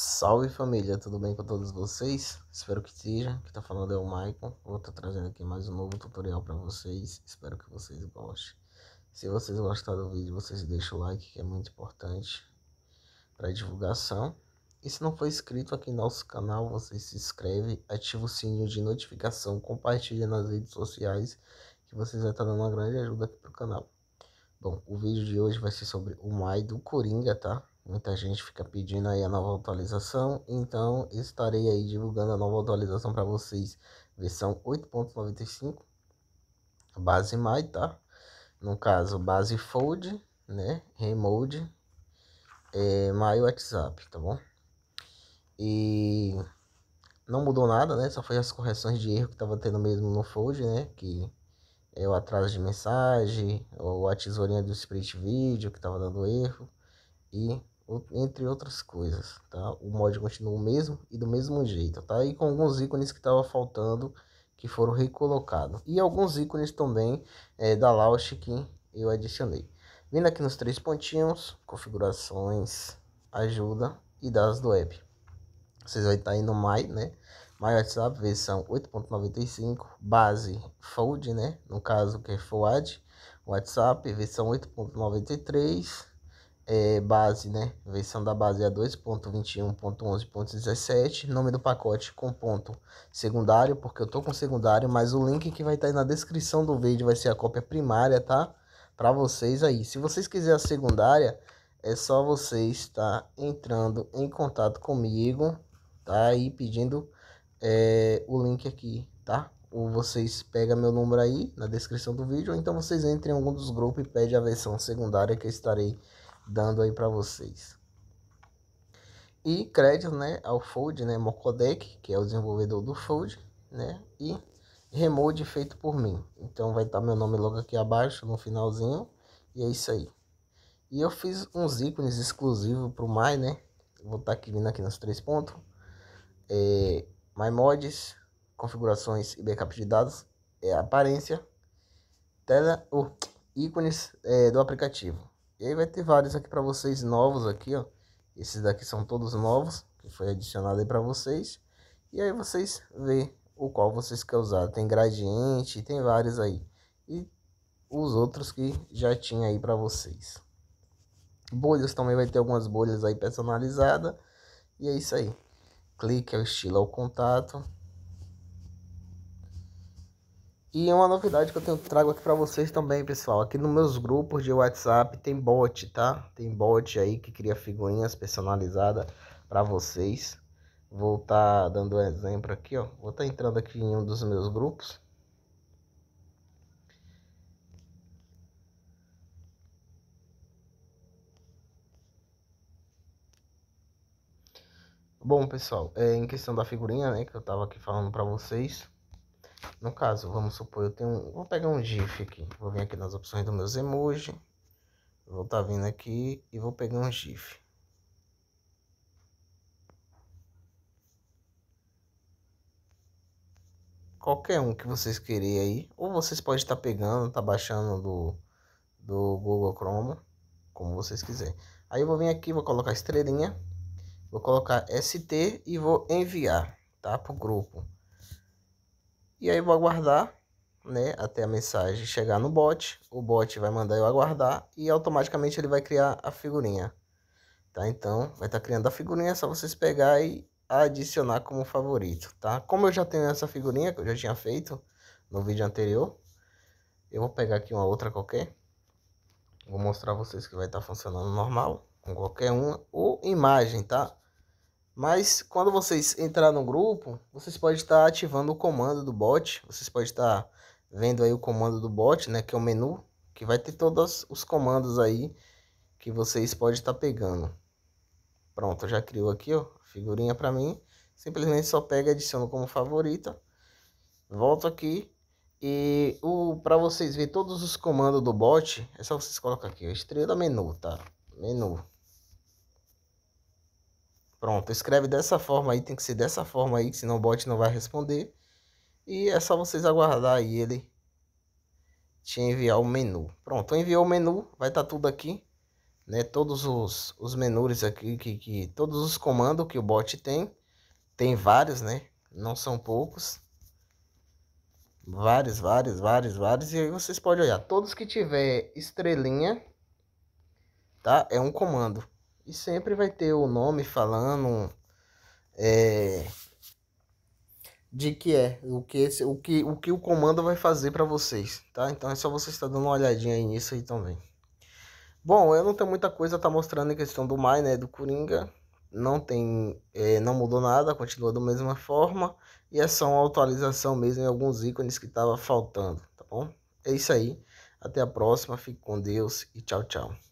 Salve família, tudo bem com todos vocês? Espero que esteja. Que tá falando é o Maicon. Vou estar tá trazendo aqui mais um novo tutorial para vocês. Espero que vocês gostem. Se vocês gostaram do vídeo, vocês deixam o like, que é muito importante para divulgação. E se não for inscrito aqui no nosso canal, você se inscreve, ativa o sininho de notificação, compartilha nas redes sociais, que vocês vai estar tá dando uma grande ajuda aqui pro canal. Bom, o vídeo de hoje vai ser sobre o Mai do Coringa, tá? Muita gente fica pedindo aí a nova atualização, então estarei aí divulgando a nova atualização para vocês, versão 8.95, base MAI, tá? No caso, base Fold, né? Remote, é, MAI WhatsApp, tá bom? E não mudou nada, né? Só foi as correções de erro que estava tendo mesmo no Fold, né? Que é o atraso de mensagem, ou a tesourinha do Sprint Video que estava dando erro. E entre outras coisas, tá? O mod continua o mesmo e do mesmo jeito, tá? E com alguns ícones que estavam faltando, que foram recolocados. E alguns ícones também é, da Launch que eu adicionei. Vindo aqui nos três pontinhos, configurações, ajuda e dados do app. Vocês vão estar indo mais, né? My WhatsApp versão 8.95, base Fold, né? No caso que é Fold, WhatsApp versão 8.93, é, base, né? Versão da base é 2.21.11.17. Nome do pacote com ponto secundário, porque eu tô com secundário, mas o link que vai estar tá aí na descrição do vídeo vai ser a cópia primária, tá? Para vocês aí. Se vocês quiserem a secundária, é só vocês estar tá entrando em contato comigo, tá? aí pedindo é, o link aqui, tá? Ou vocês pegam meu número aí na descrição do vídeo, ou então vocês entrem em algum dos grupos e pedem a versão secundária que eu estarei dando aí para vocês. E créditos, né, ao Fold, né, Mocodec, que é o desenvolvedor do Fold, né, e Remode feito por mim. Então vai estar tá meu nome logo aqui abaixo no finalzinho e é isso aí. E eu fiz uns ícones exclusivos para o My, né? Vou estar tá aqui vindo aqui nos três pontos. É, My Mods, configurações e backup de dados, é aparência, tela, o uh, ícones é, do aplicativo. E aí vai ter vários aqui para vocês novos aqui, ó. Esses daqui são todos novos, que foi adicionado aí para vocês. E aí vocês vê o qual vocês quer usar. Tem gradiente, tem vários aí. E os outros que já tinha aí para vocês. Bolhas também vai ter algumas bolhas aí personalizadas. E é isso aí. Clique, é o estilo, ao é o contato. E uma novidade que eu tenho, trago aqui para vocês também, pessoal. Aqui nos meus grupos de WhatsApp tem bot, tá? Tem bot aí que cria figurinhas personalizadas para vocês. Vou estar tá dando um exemplo aqui, ó. Vou estar tá entrando aqui em um dos meus grupos. Bom, pessoal, é, em questão da figurinha, né, que eu tava aqui falando para vocês. No caso, vamos supor, eu tenho um, vou pegar um GIF aqui, vou vir aqui nas opções dos meus emojis, vou estar tá vindo aqui e vou pegar um GIF. Qualquer um que vocês querem aí, ou vocês podem estar tá pegando, tá baixando do, do Google Chrome, como vocês quiserem. Aí eu vou vir aqui, vou colocar estrelinha, vou colocar ST e vou enviar, tá, pro grupo. E aí vou aguardar, né, até a mensagem chegar no bot. O bot vai mandar eu aguardar e automaticamente ele vai criar a figurinha. Tá? Então, vai estar tá criando a figurinha, é só vocês pegar e adicionar como favorito, tá? Como eu já tenho essa figurinha que eu já tinha feito no vídeo anterior, eu vou pegar aqui uma outra qualquer. Vou mostrar vocês que vai estar tá funcionando normal, com qualquer uma ou imagem, tá? Mas quando vocês entrar no grupo, vocês podem estar ativando o comando do bot. Vocês podem estar vendo aí o comando do bot, né? Que é o menu, que vai ter todos os comandos aí que vocês podem estar pegando. Pronto, já criou aqui, ó, figurinha para mim. Simplesmente só pega e adiciono como favorita. Volto aqui e o para vocês ver todos os comandos do bot, é só vocês colocar aqui, ó, estrela menu, tá? Menu. Pronto, escreve dessa forma aí, tem que ser dessa forma aí, senão o bot não vai responder. E é só vocês aguardar aí ele te enviar o menu. Pronto, enviou o menu, vai estar tá tudo aqui, né? Todos os, os menus aqui, que, que, todos os comandos que o bot tem, tem vários, né? Não são poucos. Vários, vários, vários, vários. E aí vocês podem olhar, todos que tiver estrelinha, tá? É um comando. E sempre vai ter o nome falando é, de que é, o que, esse, o que o que o comando vai fazer para vocês, tá? Então é só você estar dando uma olhadinha aí nisso aí também. Bom, eu não tenho muita coisa tá mostrando em questão do Mai, né, do Coringa. Não tem, é, não mudou nada, continua da mesma forma e é só uma atualização mesmo em alguns ícones que estava faltando, tá bom? É isso aí. Até a próxima, fique com Deus e tchau, tchau.